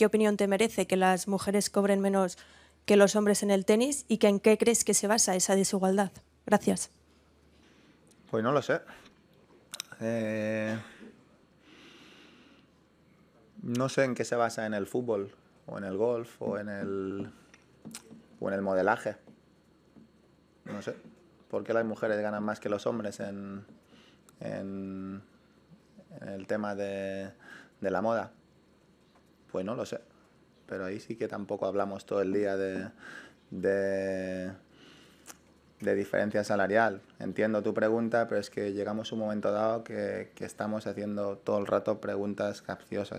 ¿Qué opinión te merece que las mujeres cobren menos que los hombres en el tenis y en qué crees que se basa esa desigualdad? Gracias. Pues no lo sé. Eh, no sé en qué se basa en el fútbol, o en el golf, o en el, o en el modelaje. No sé. ¿Por qué las mujeres ganan más que los hombres en, el tema de la moda? Pues no lo sé. Pero ahí sí que tampoco hablamos todo el día de, diferencia salarial. Entiendo tu pregunta, pero es que llegamos a un momento dado que, que estamos haciendo todo el rato preguntas capciosas.